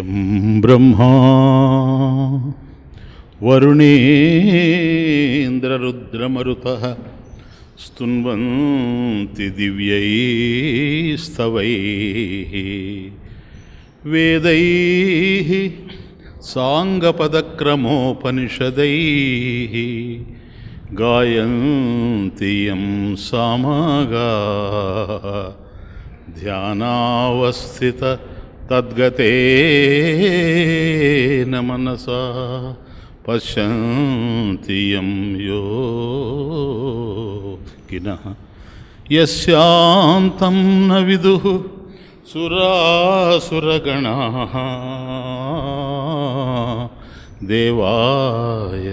ं ब्रह्मा वरुणेन्द्ररुद्रमरुतः स्तुन्वन्ति दिव्यैस्तवैः वेदैः साङ्गपदक्रमोपनिषदैः गायन्ति यं सामागा ध्यानावस्थित तद्गतेन मनसा पश्यन्ति यं योगिनः यस्यां तं न विदुः सुरासुरगणाः देवाय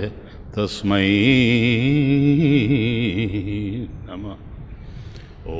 तस्म नमः ॐ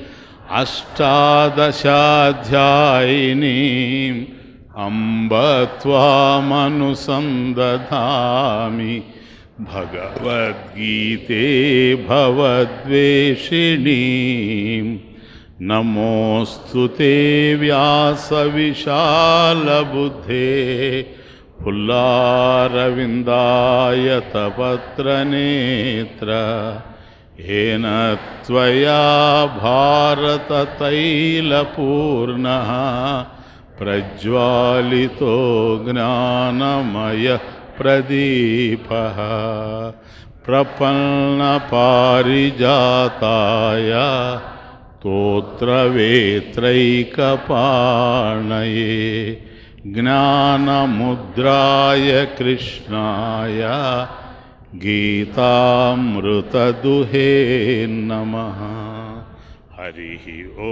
अष्टादशाध्यायिनीम् अम्ब त्वामनुसन्दधामि भगवद्गीते भवद्वेषिणीं ते व्यासविशालबुद्धे फुल्लारविन्दायतपत्रनेत्र येन त्वया भारततैलपूर्णः प्रज्वालितो ज्ञानमयः प्रदीपः प्रपन्नपारिजाताय तोत्रवेत्रैकपाणये ज्ञानमुद्राय कृष्णाय गीतामृतदुहे नमः हरिः ओ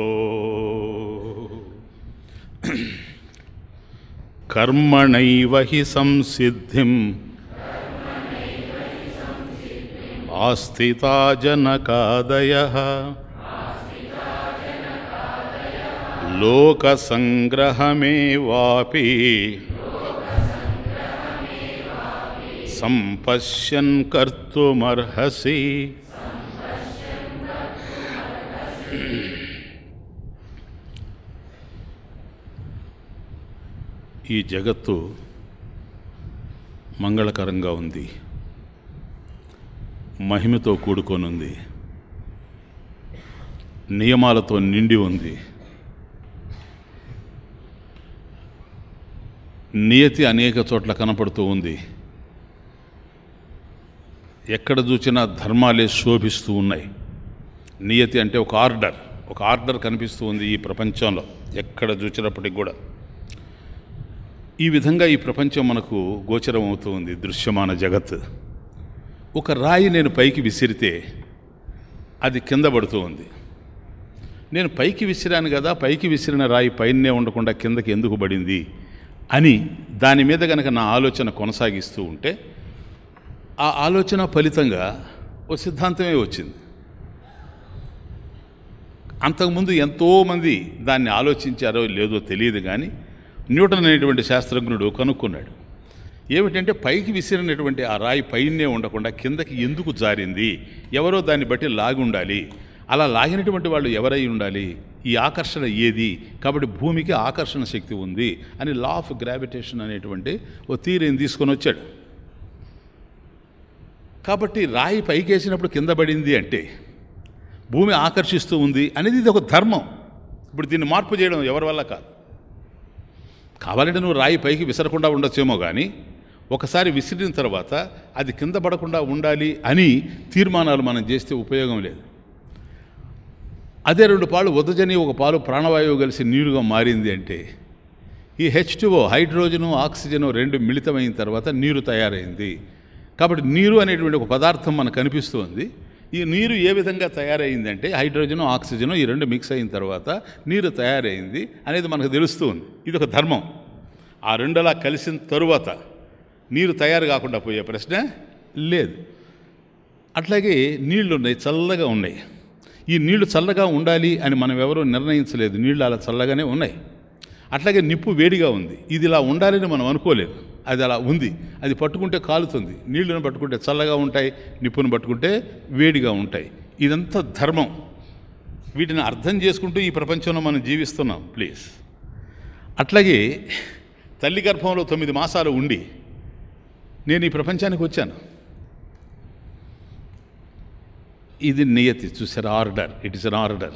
कर्मणैव हि संसिद्धिम् आस्थिता जनकादयः लोकसङ्ग्रहमेवापि సంపశ్యన్ కర్తుమర్హసి ఈ జగత్తు మంగళకరంగా ఉంది మహిమతో కూడుకొనుంది నియమాలతో నిండి ఉంది నియతి అనేక చోట్ల కనపడుతూ ఉంది ఎక్కడ చూసినా ధర్మాలే శోభిస్తూ ఉన్నాయి నియతి అంటే ఒక ఆర్డర్ ఒక ఆర్డర్ కనిపిస్తూ ఉంది ఈ ప్రపంచంలో ఎక్కడ చూసినప్పటికి కూడా ఈ విధంగా ఈ ప్రపంచం మనకు గోచరం అవుతూ ఉంది దృశ్యమాన జగత్ ఒక రాయి నేను పైకి విసిరితే అది కింద పడుతూ ఉంది నేను పైకి విసిరాను కదా పైకి విసిరిన రాయి పైనే ఉండకుండా కిందకి ఎందుకు పడింది అని దాని మీద కనుక నా ఆలోచన కొనసాగిస్తూ ఉంటే ఆ ఆలోచన ఫలితంగా ఓ సిద్ధాంతమే వచ్చింది అంతకుముందు ఎంతోమంది దాన్ని ఆలోచించారో లేదో తెలియదు కానీ న్యూటన్ అనేటువంటి శాస్త్రజ్ఞుడు కనుక్కున్నాడు ఏమిటంటే పైకి విసిరినటువంటి ఆ రాయి పైనే ఉండకుండా కిందకి ఎందుకు జారింది ఎవరో దాన్ని బట్టి లాగి ఉండాలి అలా లాగినటువంటి వాళ్ళు ఎవరై ఉండాలి ఈ ఆకర్షణ ఏది కాబట్టి భూమికి ఆకర్షణ శక్తి ఉంది అని లా ఆఫ్ గ్రావిటేషన్ అనేటువంటి ఓ థీరీని తీసుకొని వచ్చాడు కాబట్టి రాయి పైకేసినప్పుడు కింద పడింది అంటే భూమి ఆకర్షిస్తూ ఉంది అనేది ఇది ఒక ధర్మం ఇప్పుడు దీన్ని మార్పు చేయడం ఎవరి వల్ల కాదు కావాలంటే నువ్వు రాయి పైకి విసరకుండా ఉండొచ్చేమో కానీ ఒకసారి విసిరిన తర్వాత అది కింద పడకుండా ఉండాలి అని తీర్మానాలు మనం చేస్తే ఉపయోగం లేదు అదే రెండు పాలు వదజని ఒక పాలు ప్రాణవాయువు కలిసి నీరుగా మారింది అంటే ఈ హెచ్ హైడ్రోజను ఆక్సిజను రెండు మిళితమైన తర్వాత నీరు తయారైంది కాబట్టి నీరు అనేటువంటి ఒక పదార్థం మనకు కనిపిస్తుంది ఈ నీరు ఏ విధంగా తయారైందంటే హైడ్రోజను ఆక్సిజను ఈ రెండు మిక్స్ అయిన తర్వాత నీరు తయారైంది అనేది మనకు తెలుస్తుంది ఇది ఒక ధర్మం ఆ రెండు అలా కలిసిన తరువాత నీరు తయారు కాకుండా పోయే ప్రశ్న లేదు అట్లాగే నీళ్లు ఉన్నాయి చల్లగా ఉన్నాయి ఈ నీళ్లు చల్లగా ఉండాలి అని మనం ఎవరూ నిర్ణయించలేదు నీళ్లు అలా చల్లగానే ఉన్నాయి అట్లాగే నిప్పు వేడిగా ఉంది ఇది ఇలా ఉండాలని మనం అనుకోలేదు అది అలా ఉంది అది పట్టుకుంటే కాలుతుంది నీళ్లను పట్టుకుంటే చల్లగా ఉంటాయి నిప్పును పట్టుకుంటే వేడిగా ఉంటాయి ఇదంతా ధర్మం వీటిని అర్థం చేసుకుంటూ ఈ ప్రపంచంలో మనం జీవిస్తున్నాం ప్లీజ్ అట్లాగే తల్లి గర్భంలో తొమ్మిది మాసాలు ఉండి నేను ఈ ప్రపంచానికి వచ్చాను ఇది నియతి చూసారు order it is an order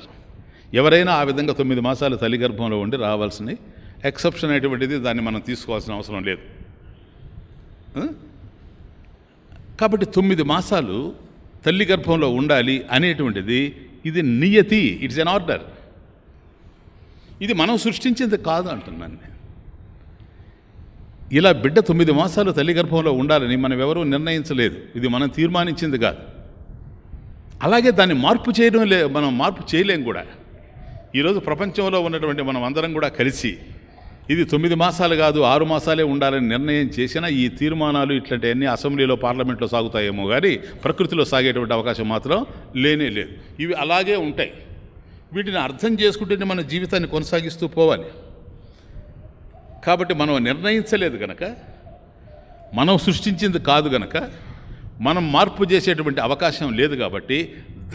ఎవరైనా ఆ విధంగా తొమ్మిది మాసాలు తల్లి గర్భంలో ఉండి రావాల్సినవి ఎక్సెప్షన్ అయినటువంటిది దాన్ని మనం తీసుకోవాల్సిన అవసరం లేదు కాబట్టి తొమ్మిది మాసాలు తల్లి గర్భంలో ఉండాలి అనేటువంటిది ఇది నియతి ఇట్స్ ఎన్ ఆర్డర్ ఇది మనం సృష్టించింది కాదు అంటున్నాను నేను ఇలా బిడ్డ తొమ్మిది మాసాలు తల్లి గర్భంలో ఉండాలని మనం ఎవరూ నిర్ణయించలేదు ఇది మనం తీర్మానించింది కాదు అలాగే దాన్ని మార్పు చేయడం లే మనం మార్పు చేయలేం కూడా ఈరోజు ప్రపంచంలో ఉన్నటువంటి మనం అందరం కూడా కలిసి ఇది తొమ్మిది మాసాలు కాదు ఆరు మాసాలే ఉండాలని నిర్ణయం చేసినా ఈ తీర్మానాలు ఇట్లాంటివన్నీ అసెంబ్లీలో పార్లమెంట్లో సాగుతాయేమో కానీ ప్రకృతిలో సాగేటువంటి అవకాశం మాత్రం లేనే లేదు ఇవి అలాగే ఉంటాయి వీటిని అర్థం చేసుకుంటేనే మన జీవితాన్ని కొనసాగిస్తూ పోవాలి కాబట్టి మనం నిర్ణయించలేదు గనక మనం సృష్టించింది కాదు గనక మనం మార్పు చేసేటువంటి అవకాశం లేదు కాబట్టి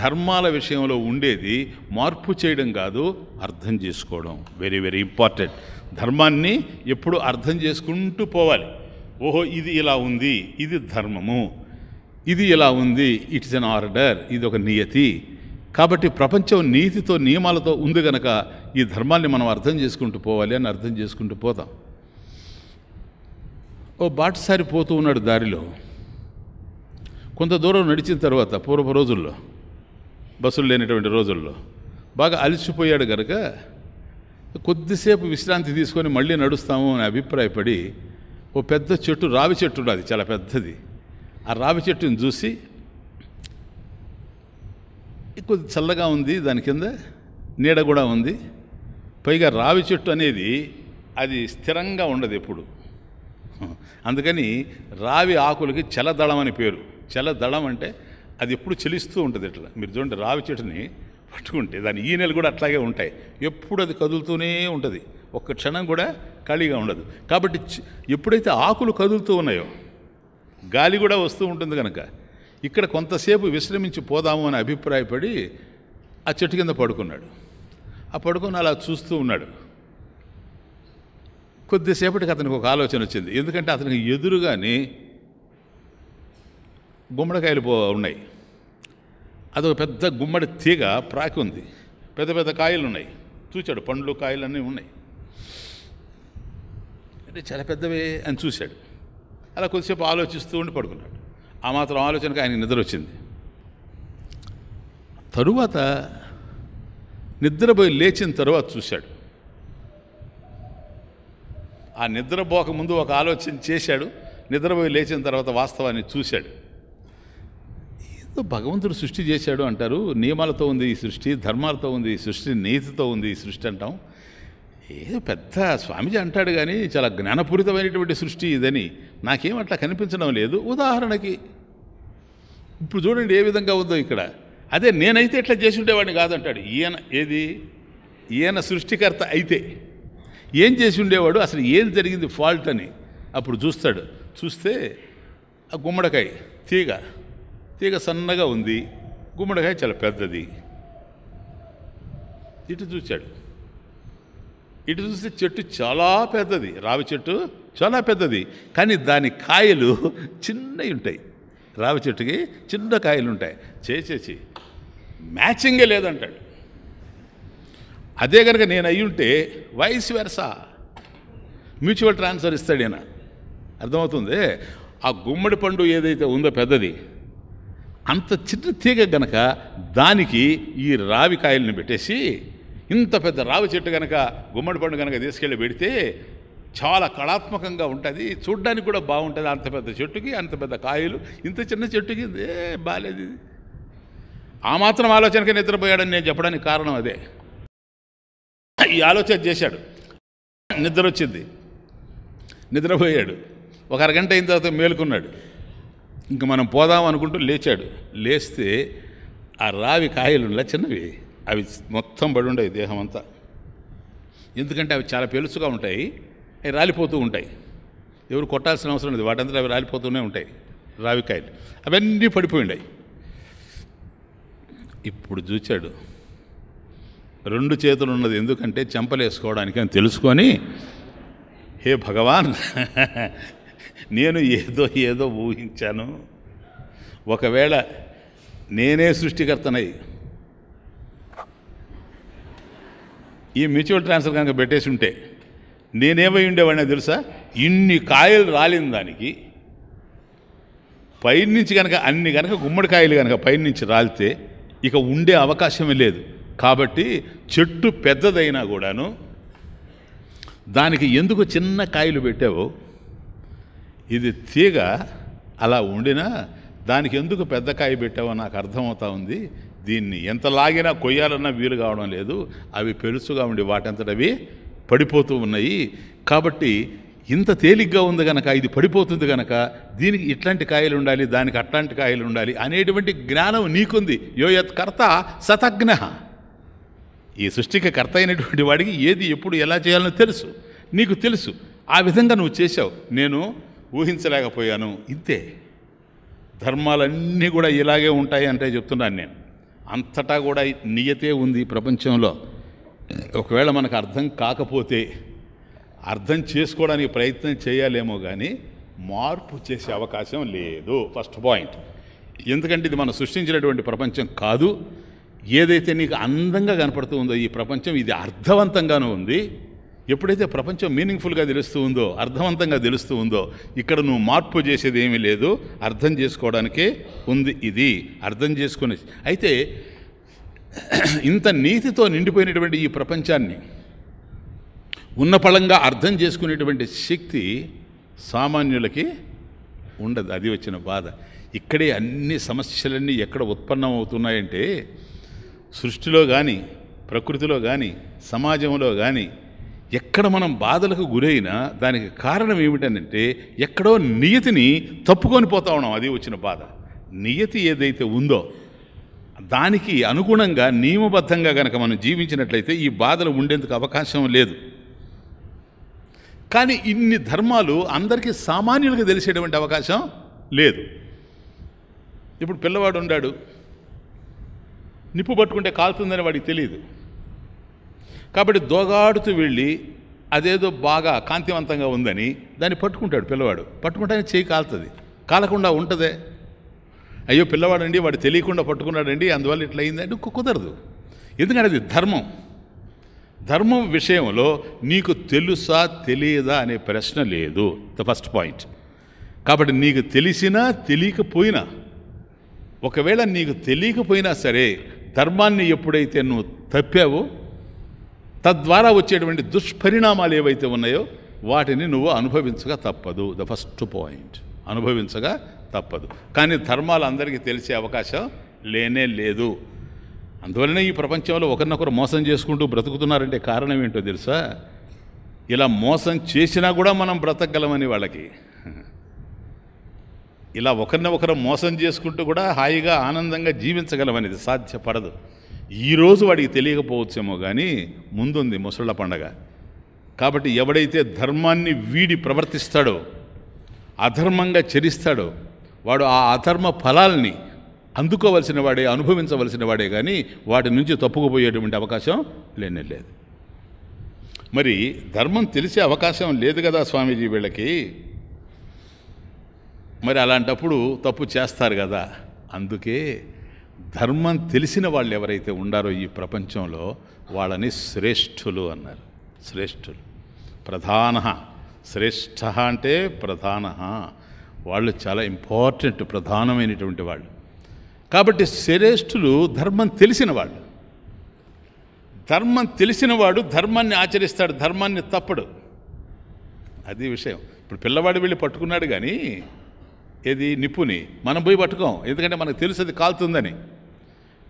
ధర్మాల విషయంలో ఉండేది మార్పు చేయడం కాదు అర్థం చేసుకోవడం వెరీ వెరీ ఇంపార్టెంట్ ధర్మాన్ని ఎప్పుడు అర్థం చేసుకుంటూ పోవాలి ఓహో ఇది ఇలా ఉంది ఇది ధర్మము ఇది ఇలా ఉంది ఇట్స్ అన్ ఆర్డర్ ఇది ఒక నియతి కాబట్టి ప్రపంచం నీతితో నియమాలతో ఉంది గనక ఈ ధర్మాన్ని మనం అర్థం చేసుకుంటూ పోవాలి అని అర్థం చేసుకుంటూ పోతాం ఓ బాటసారి పోతూ ఉన్నాడు దారిలో కొంత దూరం నడిచిన తర్వాత పూర్వపు రోజుల్లో బస్సులు లేనటువంటి రోజుల్లో బాగా అలసిపోయాడు కనుక కొద్దిసేపు విశ్రాంతి తీసుకొని మళ్ళీ నడుస్తాము అని అభిప్రాయపడి ఓ పెద్ద చెట్టు రావి చెట్టు ఉన్నది చాలా పెద్దది ఆ రావి చెట్టుని చూసి కొద్ది చల్లగా ఉంది దాని కింద నీడ కూడా ఉంది పైగా రావి చెట్టు అనేది అది స్థిరంగా ఉండదు ఎప్పుడు అందుకని రావి ఆకులకి చలదళం అని పేరు చలదళం అంటే అది ఎప్పుడు చెలిస్తూ ఉంటుంది ఇట్లా మీరు చూడండి రావి చెట్టుని పట్టుకుంటే దాని ఈనెలు కూడా అట్లాగే ఉంటాయి ఎప్పుడు అది కదులుతూనే ఉంటుంది ఒక్క క్షణం కూడా ఖాళీగా ఉండదు కాబట్టి ఎప్పుడైతే ఆకులు కదులుతూ ఉన్నాయో గాలి కూడా వస్తూ ఉంటుంది కనుక ఇక్కడ కొంతసేపు విశ్రమించి పోదాము అని అభిప్రాయపడి ఆ చెట్టు కింద పడుకున్నాడు ఆ పడుకొని అలా చూస్తూ ఉన్నాడు కొద్దిసేపటికి అతనికి ఒక ఆలోచన వచ్చింది ఎందుకంటే అతనికి ఎదురుగానే గుమ్మడికాయలు పో ఉన్నాయి అదొక పెద్ద గుమ్మడి తీగ ప్రాకి ఉంది పెద్ద పెద్ద కాయలు ఉన్నాయి చూశాడు పండ్లు కాయలు అన్నీ ఉన్నాయి అంటే చాలా పెద్దవే అని చూశాడు అలా కొద్దిసేపు ఆలోచిస్తూ ఉండి పడుకున్నాడు ఆ మాత్రం ఆలోచనకు ఆయనకి నిద్ర వచ్చింది తరువాత నిద్రపోయి లేచిన తర్వాత చూశాడు ఆ నిద్రపోక ముందు ఒక ఆలోచన చేశాడు నిద్రపోయి లేచిన తర్వాత వాస్తవాన్ని చూశాడు భగవంతుడు సృష్టి చేశాడు అంటారు నియమాలతో ఉంది ఈ సృష్టి ధర్మాలతో ఉంది ఈ సృష్టి నీతితో ఉంది ఈ సృష్టి అంటాం ఏదో పెద్ద స్వామిజీ అంటాడు కానీ చాలా జ్ఞానపూరితమైనటువంటి సృష్టి ఇదని నాకేం అట్లా కనిపించడం లేదు ఉదాహరణకి ఇప్పుడు చూడండి ఏ విధంగా ఉందో ఇక్కడ అదే నేనైతే ఇట్లా చేసి ఉండేవాడిని కాదంటాడు ఈయన ఏది ఈయన సృష్టికర్త అయితే ఏం చేసి ఉండేవాడు అసలు ఏం జరిగింది ఫాల్ట్ అని అప్పుడు చూస్తాడు చూస్తే ఆ గుమ్మడికాయ తీగ తీగ సన్నగా ఉంది గుమ్మడికాయ చాలా పెద్దది ఇటు చూశాడు ఇటు చూస్తే చెట్టు చాలా పెద్దది రావి చెట్టు చాలా పెద్దది కానీ దాని కాయలు చిన్నవి ఉంటాయి రావి చెట్టుకి చిన్న కాయలు ఉంటాయి చేసేసి మ్యాచింగే లేదంటాడు అదే కనుక నేను అయ్యుంటే వైస్ వెరసా మ్యూచువల్ ట్రాన్స్ఫర్ ఇస్తాడు ఈయన అర్థమవుతుంది ఆ గుమ్మడి పండు ఏదైతే ఉందో పెద్దది అంత చిన్న తీగ గనక దానికి ఈ రావి కాయలను పెట్టేసి ఇంత పెద్ద రావి చెట్టు గనక గుమ్మడి పండు గనక తీసుకెళ్ళి పెడితే చాలా కళాత్మకంగా ఉంటుంది చూడ్డానికి కూడా బాగుంటుంది అంత పెద్ద చెట్టుకి అంత పెద్ద కాయలు ఇంత చిన్న చెట్టుకి ఏ బాగాలేదు ఇది ఆ మాత్రం ఆలోచనకి నిద్రపోయాడని నేను చెప్పడానికి కారణం అదే ఈ ఆలోచన చేశాడు నిద్ర వచ్చింది నిద్రపోయాడు ఒక అరగంట అయిన తర్వాత మేలుకున్నాడు ఇంక మనం పోదాం అనుకుంటూ లేచాడు లేస్తే ఆ రావి కాయలుండా చిన్నవి అవి మొత్తం పడి ఉండేవి దేహం అంతా ఎందుకంటే అవి చాలా పెలుసుగా ఉంటాయి అవి రాలిపోతూ ఉంటాయి ఎవరు కొట్టాల్సిన అవసరం లేదు వాటంతా అవి రాలిపోతూనే ఉంటాయి రావికాయలు అవన్నీ పడిపోయినాయి ఇప్పుడు చూచాడు రెండు చేతులు ఉన్నది ఎందుకంటే చెంపలేసుకోవడానికి అని తెలుసుకొని హే భగవాన్ నేను ఏదో ఏదో ఊహించాను ఒకవేళ నేనే సృష్టికర్తనై ఈ మ్యూచువల్ ట్రాన్స్ఫర్ కనుక పెట్టేసి ఉంటే నేనేమై ఉండేవాడిని తెలుసా ఇన్ని కాయలు రాలిన దానికి పైనుంచి కనుక అన్ని కనుక గుమ్మడికాయలు కనుక పైనుంచి రాలితే ఇక ఉండే అవకాశమే లేదు కాబట్టి చెట్టు పెద్దదైనా కూడాను దానికి ఎందుకు చిన్న కాయలు పెట్టావో ఇది తీగ అలా ఉండినా దానికి ఎందుకు పెద్ద కాయ పెట్టావో నాకు అర్థమవుతా ఉంది దీన్ని ఎంత లాగినా కొయ్యాలన్నా వీలు కావడం లేదు అవి పెరుసుగా ఉండి అవి పడిపోతూ ఉన్నాయి కాబట్టి ఇంత తేలిగ్గా ఉంది గనక ఇది పడిపోతుంది గనక దీనికి ఇట్లాంటి కాయలు ఉండాలి దానికి అట్లాంటి కాయలు ఉండాలి అనేటువంటి జ్ఞానం నీకుంది యోయత్ కర్త సతజ్ఞ ఈ సృష్టికి కర్త అయినటువంటి వాడికి ఏది ఎప్పుడు ఎలా చేయాలనో తెలుసు నీకు తెలుసు ఆ విధంగా నువ్వు చేశావు నేను ఊహించలేకపోయాను ఇంతే ధర్మాలన్నీ కూడా ఇలాగే ఉంటాయి అంటే చెప్తున్నాను నేను అంతటా కూడా నియతే ఉంది ప్రపంచంలో ఒకవేళ మనకు అర్థం కాకపోతే అర్థం చేసుకోవడానికి ప్రయత్నం చేయాలేమో కానీ మార్పు చేసే అవకాశం లేదు ఫస్ట్ పాయింట్ ఎందుకంటే ఇది మనం సృష్టించినటువంటి ప్రపంచం కాదు ఏదైతే నీకు అందంగా కనపడుతుందో ఈ ప్రపంచం ఇది అర్థవంతంగానూ ఉంది ఎప్పుడైతే ప్రపంచం మీనింగ్ఫుల్గా తెలుస్తూ ఉందో అర్థవంతంగా తెలుస్తూ ఉందో ఇక్కడ నువ్వు మార్పు చేసేది ఏమీ లేదు అర్థం చేసుకోవడానికే ఉంది ఇది అర్థం చేసుకునే అయితే ఇంత నీతితో నిండిపోయినటువంటి ఈ ప్రపంచాన్ని ఉన్నపళంగా అర్థం చేసుకునేటువంటి శక్తి సామాన్యులకి ఉండదు అది వచ్చిన బాధ ఇక్కడే అన్ని సమస్యలన్నీ ఎక్కడ ఉత్పన్నం అవుతున్నాయంటే సృష్టిలో కానీ ప్రకృతిలో కానీ సమాజంలో కానీ ఎక్కడ మనం బాధలకు గురైనా దానికి కారణం ఏమిటనంటే ఎక్కడో నియతిని తప్పుకొని పోతా ఉన్నాం అది వచ్చిన బాధ నియతి ఏదైతే ఉందో దానికి అనుగుణంగా నియమబద్ధంగా కనుక మనం జీవించినట్లయితే ఈ బాధలు ఉండేందుకు అవకాశం లేదు కానీ ఇన్ని ధర్మాలు అందరికీ సామాన్యులకు తెలిసేటువంటి అవకాశం లేదు ఇప్పుడు పిల్లవాడు ఉండాడు నిప్పు పట్టుకుంటే కాలుతుందని వాడికి తెలియదు కాబట్టి దోగాడుతూ వెళ్ళి అదేదో బాగా కాంతివంతంగా ఉందని దాన్ని పట్టుకుంటాడు పిల్లవాడు పట్టుకుంటే చేయి కాలుతుంది కాలకుండా ఉంటుందే అయ్యో పిల్లవాడండి వాడు తెలియకుండా పట్టుకున్నాడండి అందువల్ల ఇట్లా అయిందండి కుదరదు ఎందుకంటే అది ధర్మం ధర్మం విషయంలో నీకు తెలుసా తెలియదా అనే ప్రశ్న లేదు ద ఫస్ట్ పాయింట్ కాబట్టి నీకు తెలిసినా తెలియకపోయినా ఒకవేళ నీకు తెలియకపోయినా సరే ధర్మాన్ని ఎప్పుడైతే నువ్వు తప్పావో తద్వారా వచ్చేటువంటి దుష్పరిణామాలు ఏవైతే ఉన్నాయో వాటిని నువ్వు అనుభవించగా తప్పదు ద ఫస్ట్ పాయింట్ అనుభవించగా తప్పదు కానీ ధర్మాలు అందరికీ తెలిసే అవకాశం లేనే లేదు అందువలనే ఈ ప్రపంచంలో ఒకరినొకరు మోసం చేసుకుంటూ బ్రతుకుతున్నారంటే కారణం ఏంటో తెలుసా ఇలా మోసం చేసినా కూడా మనం బ్రతకగలమని వాళ్ళకి ఇలా ఒకరిని ఒకరు మోసం చేసుకుంటూ కూడా హాయిగా ఆనందంగా జీవించగలమనేది సాధ్యపడదు ఈరోజు వాడికి తెలియకపోవచ్చేమో కానీ ముందుంది ముసళ్ళ పండగ కాబట్టి ఎవడైతే ధర్మాన్ని వీడి ప్రవర్తిస్తాడో అధర్మంగా చరిస్తాడో వాడు ఆ అధర్మ ఫలాల్ని అందుకోవలసిన వాడే అనుభవించవలసిన వాడే కానీ వాటి నుంచి తప్పుకుపోయేటువంటి అవకాశం లేనే లేదు మరి ధర్మం తెలిసే అవకాశం లేదు కదా స్వామీజీ వీళ్ళకి మరి అలాంటప్పుడు తప్పు చేస్తారు కదా అందుకే ధర్మం తెలిసిన వాళ్ళు ఎవరైతే ఉండారో ఈ ప్రపంచంలో వాళ్ళని శ్రేష్ఠులు అన్నారు శ్రేష్ఠులు ప్రధాన శ్రేష్ఠ అంటే ప్రధాన వాళ్ళు చాలా ఇంపార్టెంట్ ప్రధానమైనటువంటి వాళ్ళు కాబట్టి శ్రేష్ఠులు ధర్మం తెలిసిన వాళ్ళు ధర్మం తెలిసినవాడు ధర్మాన్ని ఆచరిస్తాడు ధర్మాన్ని తప్పడు అది విషయం ఇప్పుడు పిల్లవాడు వెళ్ళి పట్టుకున్నాడు కానీ ఏది నిప్పుని మనం పోయి పట్టుకోం ఎందుకంటే మనకు తెలుసు అది కాలుతుందని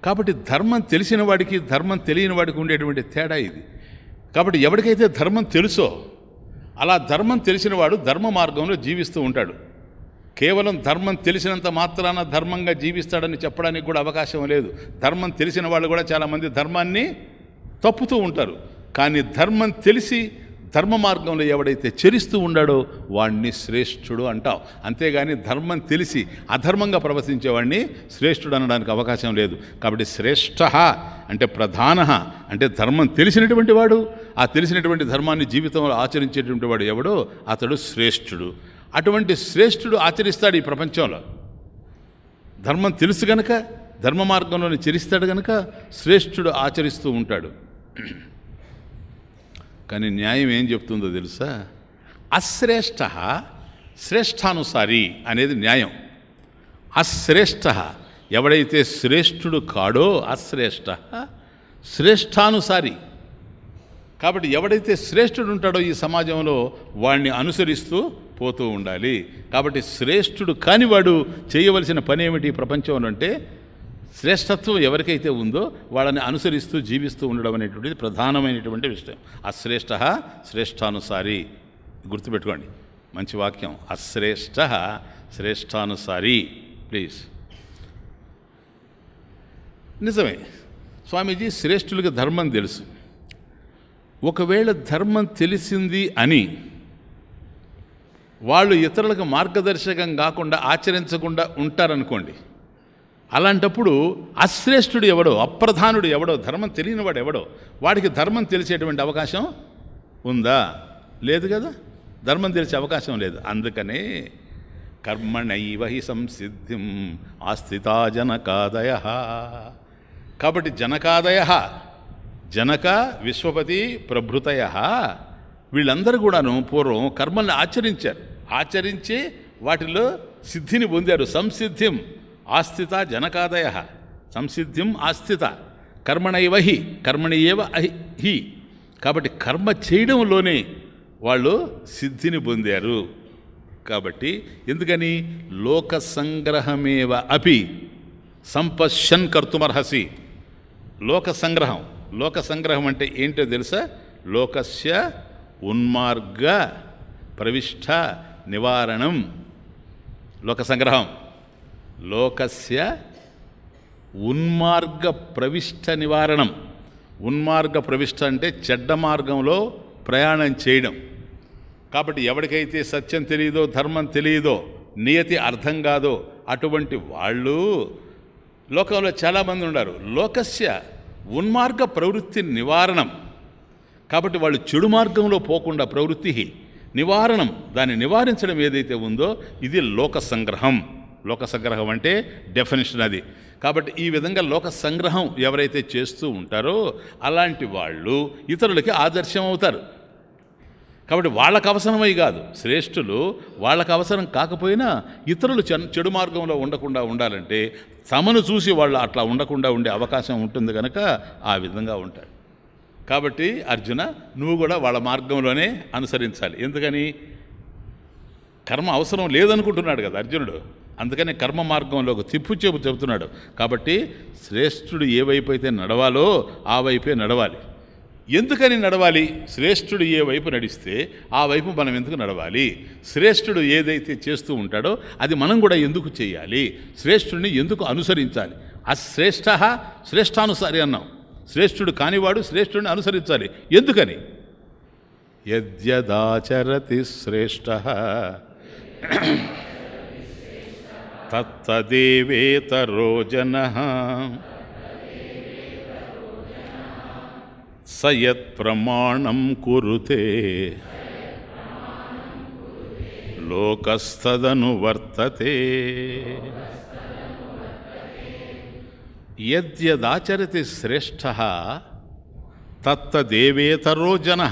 కాబట్టి ధర్మం తెలిసిన వాడికి ధర్మం తెలియని వాడికి ఉండేటువంటి తేడా ఇది కాబట్టి ఎవరికైతే ధర్మం తెలుసో అలా ధర్మం తెలిసినవాడు ధర్మ మార్గంలో జీవిస్తూ ఉంటాడు కేవలం ధర్మం తెలిసినంత మాత్రాన ధర్మంగా జీవిస్తాడని చెప్పడానికి కూడా అవకాశం లేదు ధర్మం తెలిసిన వాళ్ళు కూడా చాలామంది ధర్మాన్ని తప్పుతూ ఉంటారు కానీ ధర్మం తెలిసి ధర్మ మార్గంలో ఎవడైతే చరిస్తూ ఉండాడో వాణ్ణి శ్రేష్ఠుడు అంటావు అంతేగాని ధర్మం తెలిసి అధర్మంగా ప్రవశించేవాడిని శ్రేష్ఠుడు అనడానికి అవకాశం లేదు కాబట్టి శ్రేష్ట అంటే ప్రధాన అంటే ధర్మం తెలిసినటువంటి వాడు ఆ తెలిసినటువంటి ధర్మాన్ని జీవితంలో ఆచరించేటువంటి వాడు ఎవడో అతడు శ్రేష్ఠుడు అటువంటి శ్రేష్ఠుడు ఆచరిస్తాడు ఈ ప్రపంచంలో ధర్మం తెలుసు గనక ధర్మ మార్గంలోనే చరిస్తాడు గనక శ్రేష్ఠుడు ఆచరిస్తూ ఉంటాడు కానీ న్యాయం ఏం చెప్తుందో తెలుసా అశ్రేష్ట శ్రేష్టానుసారి అనేది న్యాయం అశ్రేష్ట ఎవడైతే శ్రేష్ఠుడు కాడో అశ్రేష్ట శ్రేష్టానుసారి కాబట్టి ఎవడైతే శ్రేష్ఠుడు ఉంటాడో ఈ సమాజంలో వాడిని అనుసరిస్తూ పోతూ ఉండాలి కాబట్టి శ్రేష్ఠుడు కానివాడు చేయవలసిన పని ఏమిటి ప్రపంచంలో అంటే శ్రేష్టత్వం ఎవరికైతే ఉందో వాళ్ళని అనుసరిస్తూ జీవిస్తూ ఉండడం అనేటువంటిది ప్రధానమైనటువంటి విషయం అశ్రేష్ట శ్రేష్టానుసారి గుర్తుపెట్టుకోండి మంచి వాక్యం అశ్రేష్ట శ్రేష్టానుసారి ప్లీజ్ నిజమే స్వామీజీ శ్రేష్ఠులకి ధర్మం తెలుసు ఒకవేళ ధర్మం తెలిసింది అని వాళ్ళు ఇతరులకు మార్గదర్శకం కాకుండా ఆచరించకుండా ఉంటారనుకోండి అలాంటప్పుడు అశ్రేష్ఠుడు ఎవడో అప్రధానుడు ఎవడో ధర్మం తెలియనివాడు ఎవడో వాడికి ధర్మం తెలిసేటువంటి అవకాశం ఉందా లేదు కదా ధర్మం తెలిసే అవకాశం లేదు అందుకనే కర్మణైవ హి సంసిద్ధిం ఆస్థితా జనకాదయ కాబట్టి జనకాదయ జనక విశ్వపతి ప్రభృతయ వీళ్ళందరూ కూడాను పూర్వం కర్మల్ని ఆచరించారు ఆచరించి వాటిలో సిద్ధిని పొందారు సంసిద్ధిం ఆస్థిత జనకాదయ సంసిద్ధిం ఆస్థిత కర్మణైవ హి కర్మణియేవ హి కాబట్టి కర్మ చేయడంలోనే వాళ్ళు సిద్ధిని పొందారు కాబట్టి ఎందుకని లోక సంగ్రహమేవ అపి సంపశన్ కర్తుమర్హసి లోక సంగ్రహం లోక సంగ్రహం అంటే ఏంటో తెలుసా లోకస్య ఉన్మార్గ ప్రవిష్ట నివారణం లోక సంగ్రహం లోకస్య ఉన్మార్గ ప్రవిష్ట నివారణం ఉన్మార్గ ప్రవిష్ట అంటే చెడ్డ మార్గంలో ప్రయాణం చేయడం కాబట్టి ఎవరికైతే సత్యం తెలియదో ధర్మం తెలియదో నియతి అర్థం కాదో అటువంటి వాళ్ళు లోకంలో చాలామంది ఉన్నారు లోకస్య ఉన్మార్గ ప్రవృత్తి నివారణం కాబట్టి వాళ్ళు చెడు మార్గంలో పోకుండా ప్రవృత్తి నివారణం దాన్ని నివారించడం ఏదైతే ఉందో ఇది లోక సంగ్రహం లోక సంగ్రహం అంటే డెఫినేషన్ అది కాబట్టి ఈ విధంగా లోక సంగ్రహం ఎవరైతే చేస్తూ ఉంటారో అలాంటి వాళ్ళు ఇతరులకి ఆదర్శం అవుతారు కాబట్టి వాళ్ళకు అవసరమై కాదు శ్రేష్ఠులు వాళ్ళకు అవసరం కాకపోయినా ఇతరులు చెడు మార్గంలో ఉండకుండా ఉండాలంటే తమను చూసి వాళ్ళు అట్లా ఉండకుండా ఉండే అవకాశం ఉంటుంది కనుక ఆ విధంగా ఉంటాడు కాబట్టి అర్జున నువ్వు కూడా వాళ్ళ మార్గంలోనే అనుసరించాలి ఎందుకని కర్మ అవసరం లేదనుకుంటున్నాడు కదా అర్జునుడు అందుకని కర్మ మార్గంలోకి తిప్పు చెబు చెబుతున్నాడు కాబట్టి శ్రేష్ఠుడు ఏ వైపు అయితే నడవాలో ఆ వైపే నడవాలి ఎందుకని నడవాలి శ్రేష్ఠుడు ఏ వైపు నడిస్తే ఆ వైపు మనం ఎందుకు నడవాలి శ్రేష్ఠుడు ఏదైతే చేస్తూ ఉంటాడో అది మనం కూడా ఎందుకు చేయాలి శ్రేష్ఠుడిని ఎందుకు అనుసరించాలి అశ్రేష్ట శ్రేష్టానుసారి అన్నాం శ్రేష్ఠుడు కానివాడు శ్రేష్ఠుడిని అనుసరించాలి ఎందుకని యద్యదాచరతి శ్రేష్ట తత్తదేవేతరో జన సయత్ ప్రమాణం కురుతే లోకస్తదను వర్తతే యద్యదాచరతి శ్రేష్ట తత్తదేవేతరో జన